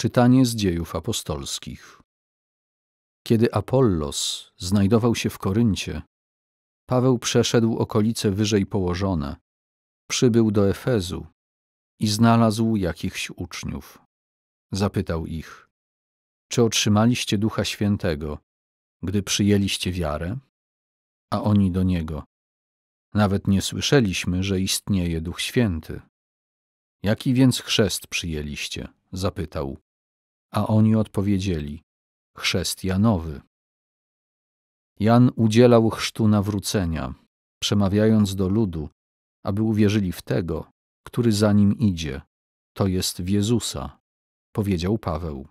Czytanie z dziejów apostolskich. Kiedy Apollos znajdował się w Koryncie, Paweł przeszedł okolice wyżej położone, przybył do Efezu i znalazł jakichś uczniów. Zapytał ich: Czy otrzymaliście Ducha Świętego, gdy przyjęliście wiarę? A oni do niego: Nawet nie słyszeliśmy, że istnieje Duch Święty. Jaki więc chrzest przyjęliście? zapytał. A oni odpowiedzieli: Chrzest Janowy. Jan udzielał chrztu nawrócenia, przemawiając do ludu, aby uwierzyli w tego, który za nim idzie, to jest w Jezusa, powiedział Paweł.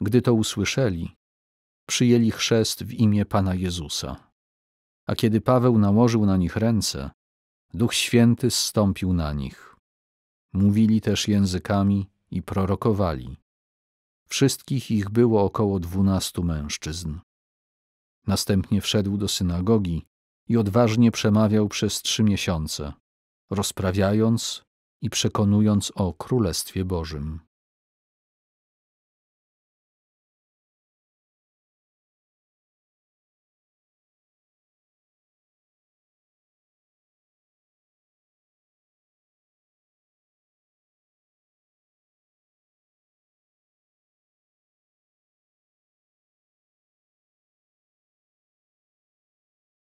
Gdy to usłyszeli, przyjęli chrzest w imię Pana Jezusa. A kiedy Paweł nałożył na nich ręce, Duch Święty zstąpił na nich. Mówili też językami i prorokowali. Wszystkich ich było około dwunastu mężczyzn. Następnie wszedł do synagogi i odważnie przemawiał przez trzy miesiące, rozprawiając i przekonując o Królestwie Bożym.